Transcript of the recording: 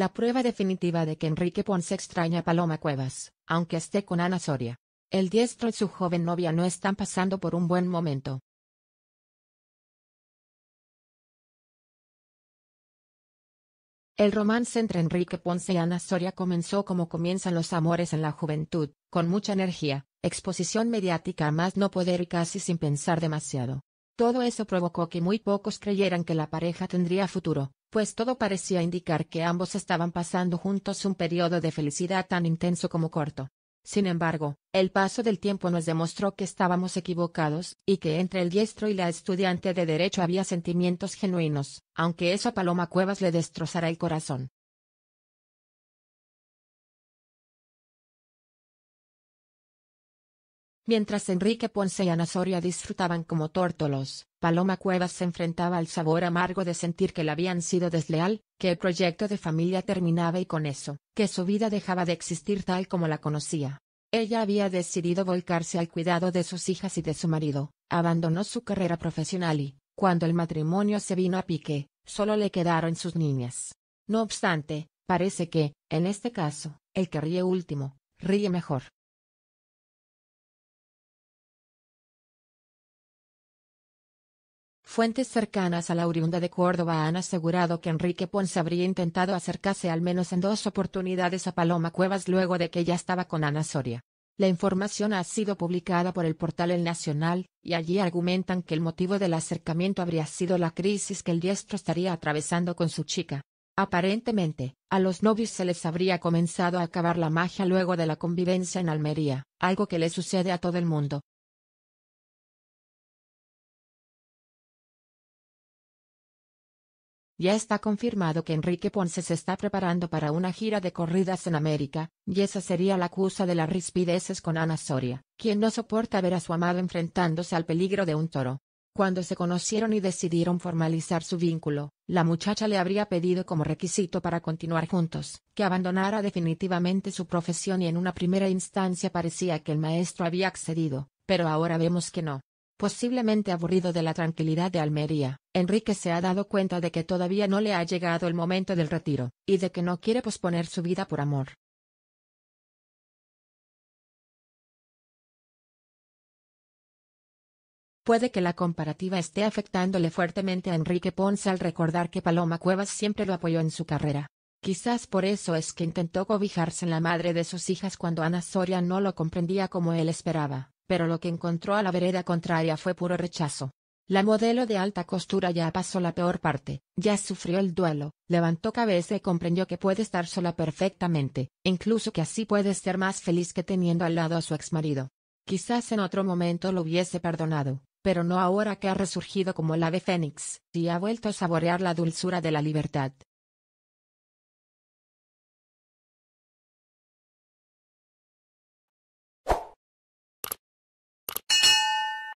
La prueba definitiva de que Enrique Ponce extraña a Paloma Cuevas, aunque esté con Ana Soria. El diestro y su joven novia no están pasando por un buen momento. El romance entre Enrique Ponce y Ana Soria comenzó como comienzan los amores en la juventud, con mucha energía, exposición mediática a más no poder y casi sin pensar demasiado. Todo eso provocó que muy pocos creyeran que la pareja tendría futuro, pues todo parecía indicar que ambos estaban pasando juntos un periodo de felicidad tan intenso como corto. Sin embargo, el paso del tiempo nos demostró que estábamos equivocados, y que entre el diestro y la estudiante de derecho había sentimientos genuinos, aunque eso a Paloma Cuevas le destrozara el corazón. Mientras Enrique Ponce y Ana Soria disfrutaban como tórtolos, Paloma Cuevas se enfrentaba al sabor amargo de sentir que le habían sido desleal, que el proyecto de familia terminaba y con eso, que su vida dejaba de existir tal como la conocía. Ella había decidido volcarse al cuidado de sus hijas y de su marido, abandonó su carrera profesional y, cuando el matrimonio se vino a pique, solo le quedaron sus niñas. No obstante, parece que, en este caso, el que ríe último, ríe mejor. Fuentes cercanas a la oriunda de Córdoba han asegurado que Enrique Ponce habría intentado acercarse al menos en dos oportunidades a Paloma Cuevas luego de que ya estaba con Ana Soria. La información ha sido publicada por el portal El Nacional, y allí argumentan que el motivo del acercamiento habría sido la crisis que el diestro estaría atravesando con su chica. Aparentemente, a los novios se les habría comenzado a acabar la magia luego de la convivencia en Almería, algo que le sucede a todo el mundo. Ya está confirmado que Enrique Ponce se está preparando para una gira de corridas en América, y esa sería la acusa de las rispideces con Ana Soria, quien no soporta ver a su amado enfrentándose al peligro de un toro. Cuando se conocieron y decidieron formalizar su vínculo, la muchacha le habría pedido como requisito para continuar juntos, que abandonara definitivamente su profesión y en una primera instancia parecía que el maestro había accedido, pero ahora vemos que no posiblemente aburrido de la tranquilidad de Almería, Enrique se ha dado cuenta de que todavía no le ha llegado el momento del retiro, y de que no quiere posponer su vida por amor. Puede que la comparativa esté afectándole fuertemente a Enrique Ponce al recordar que Paloma Cuevas siempre lo apoyó en su carrera. Quizás por eso es que intentó cobijarse en la madre de sus hijas cuando Ana Soria no lo comprendía como él esperaba pero lo que encontró a la vereda contraria fue puro rechazo. La modelo de alta costura ya pasó la peor parte, ya sufrió el duelo, levantó cabeza y comprendió que puede estar sola perfectamente, incluso que así puede ser más feliz que teniendo al lado a su exmarido. Quizás en otro momento lo hubiese perdonado, pero no ahora que ha resurgido como la de fénix, y ha vuelto a saborear la dulzura de la libertad.